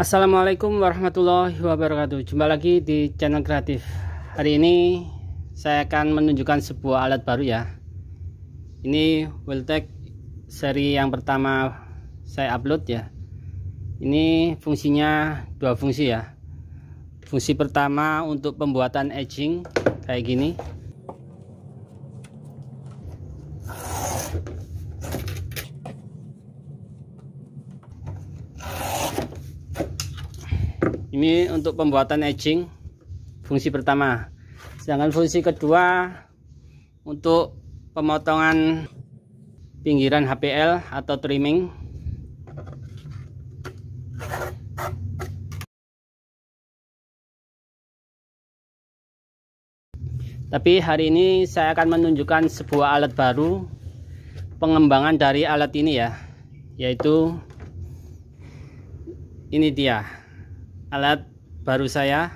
Assalamualaikum warahmatullahi wabarakatuh Jumpa lagi di channel kreatif Hari ini saya akan menunjukkan sebuah alat baru ya Ini Wiltek seri yang pertama saya upload ya Ini fungsinya dua fungsi ya Fungsi pertama untuk pembuatan edging Kayak gini ini untuk pembuatan edging fungsi pertama sedangkan fungsi kedua untuk pemotongan pinggiran HPL atau trimming tapi hari ini saya akan menunjukkan sebuah alat baru pengembangan dari alat ini ya yaitu ini dia alat baru saya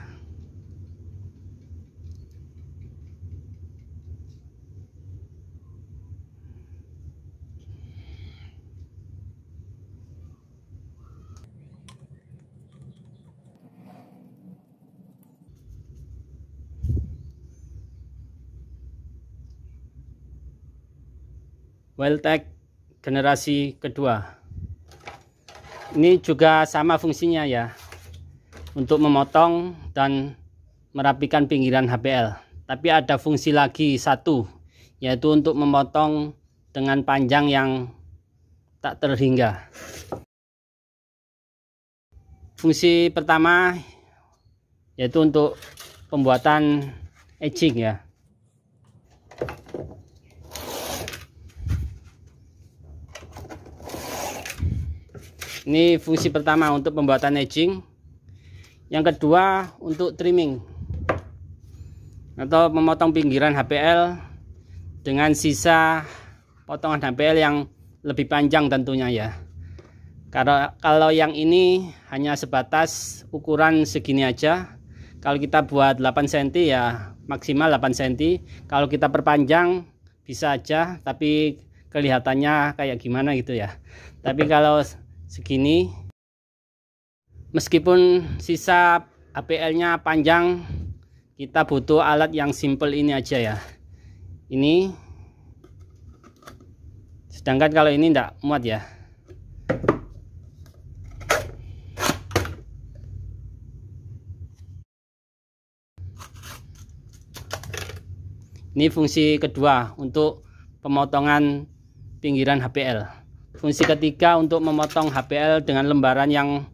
Wildtech generasi kedua ini juga sama fungsinya ya untuk memotong dan merapikan pinggiran HPL, tapi ada fungsi lagi satu yaitu untuk memotong dengan panjang yang tak terhingga fungsi pertama yaitu untuk pembuatan edging ya ini fungsi pertama untuk pembuatan edging yang kedua untuk trimming atau memotong pinggiran HPL dengan sisa potongan HPL yang lebih panjang tentunya ya Karena kalau yang ini hanya sebatas ukuran segini aja kalau kita buat 8 cm ya maksimal 8 cm kalau kita perpanjang bisa aja tapi kelihatannya kayak gimana gitu ya tapi kalau segini meskipun sisa APL-nya panjang, kita butuh alat yang simple ini aja ya. Ini sedangkan kalau ini tidak muat ya. Ini fungsi kedua untuk pemotongan pinggiran HPL. Fungsi ketiga untuk memotong HPL dengan lembaran yang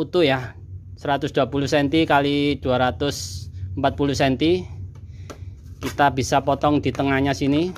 utuh ya 120 cm kali 240 cm kita bisa potong di tengahnya sini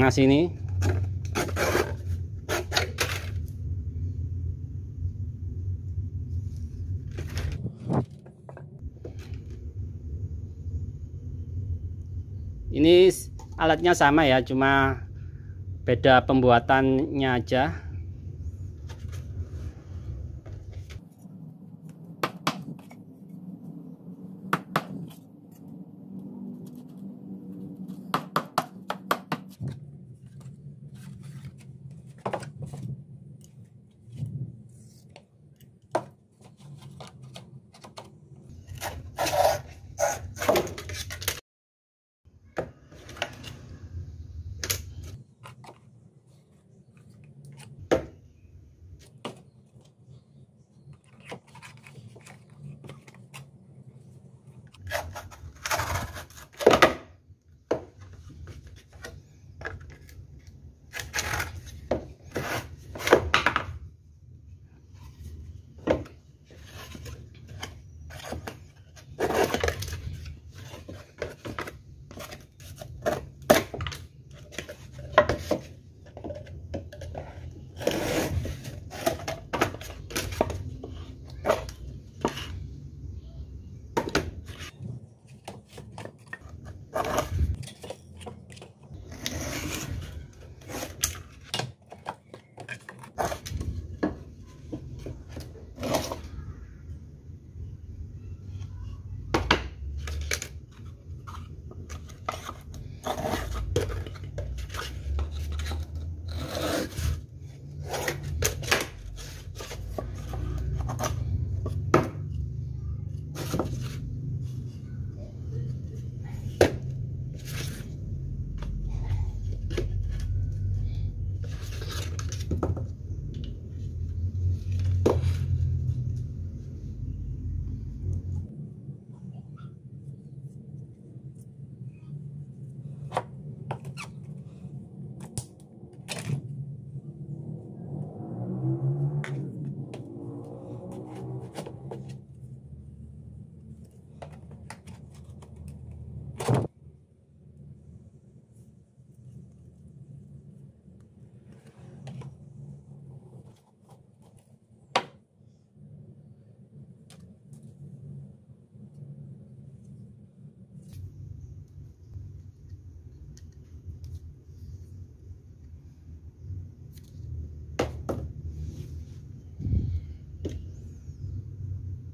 tengah sini ini alatnya sama ya cuma beda pembuatannya aja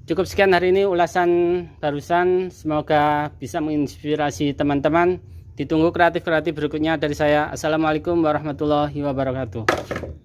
cukup sekian hari ini ulasan barusan semoga bisa menginspirasi teman-teman ditunggu kreatif-kreatif berikutnya dari saya assalamualaikum warahmatullahi wabarakatuh